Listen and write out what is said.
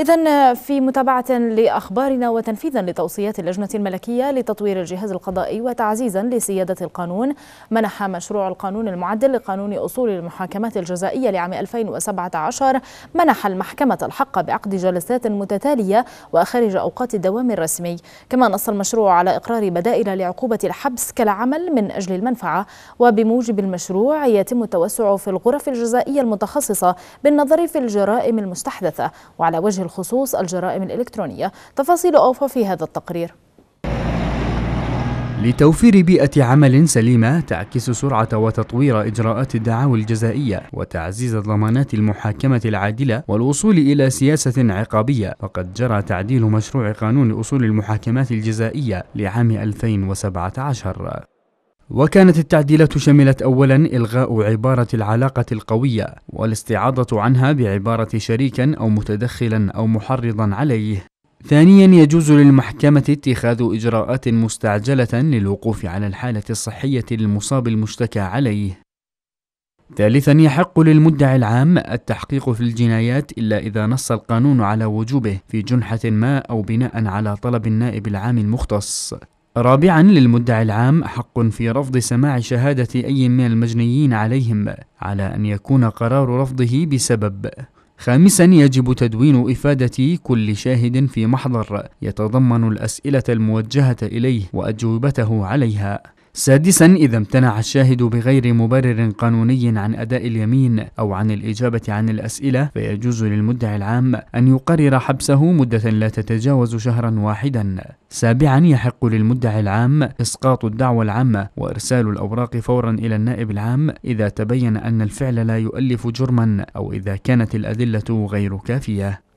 إذا في متابعة لأخبارنا وتنفيذا لتوصيات اللجنة الملكية لتطوير الجهاز القضائي وتعزيزا لسيادة القانون منح مشروع القانون المعدل لقانون أصول المحاكمات الجزائية لعام 2017 منح المحكمة الحق بعقد جلسات متتالية وخارج أوقات الدوام الرسمي كما نص المشروع على إقرار بدائل لعقوبة الحبس كالعمل من أجل المنفعة وبموجب المشروع يتم التوسع في الغرف الجزائية المتخصصة بالنظر في الجرائم المستحدثة وعلى وجه الخصوص الجرائم الإلكترونية تفاصيل أوفى في هذا التقرير لتوفير بيئة عمل سليمة تعكس سرعة وتطوير إجراءات الدعاوى الجزائية وتعزيز ضمانات المحاكمة العادلة والوصول إلى سياسة عقابية فقد جرى تعديل مشروع قانون أصول المحاكمات الجزائية لعام 2017 وكانت التعديلات شملت أولا إلغاء عبارة العلاقة القوية والاستعاضة عنها بعبارة شريكا أو متدخلا أو محرضا عليه ثانيا يجوز للمحكمة اتخاذ إجراءات مستعجلة للوقوف على الحالة الصحية للمصاب المشتكى عليه ثالثا يحق للمدعي العام التحقيق في الجنايات إلا إذا نص القانون على وجوبه في جنحة ما أو بناء على طلب النائب العام المختص رابعا للمدعي العام حق في رفض سماع شهادة أي من المجنيين عليهم على أن يكون قرار رفضه بسبب خامسا يجب تدوين إفادة كل شاهد في محضر يتضمن الأسئلة الموجهة إليه وأجوبته عليها سادسا إذا امتنع الشاهد بغير مبرر قانوني عن أداء اليمين أو عن الإجابة عن الأسئلة فيجوز للمدعي العام أن يقرر حبسه مدة لا تتجاوز شهرا واحدا سابعا يحق للمدعي العام إسقاط الدعوى العامة وإرسال الأوراق فورا إلى النائب العام إذا تبين أن الفعل لا يؤلف جرما أو إذا كانت الأدلة غير كافية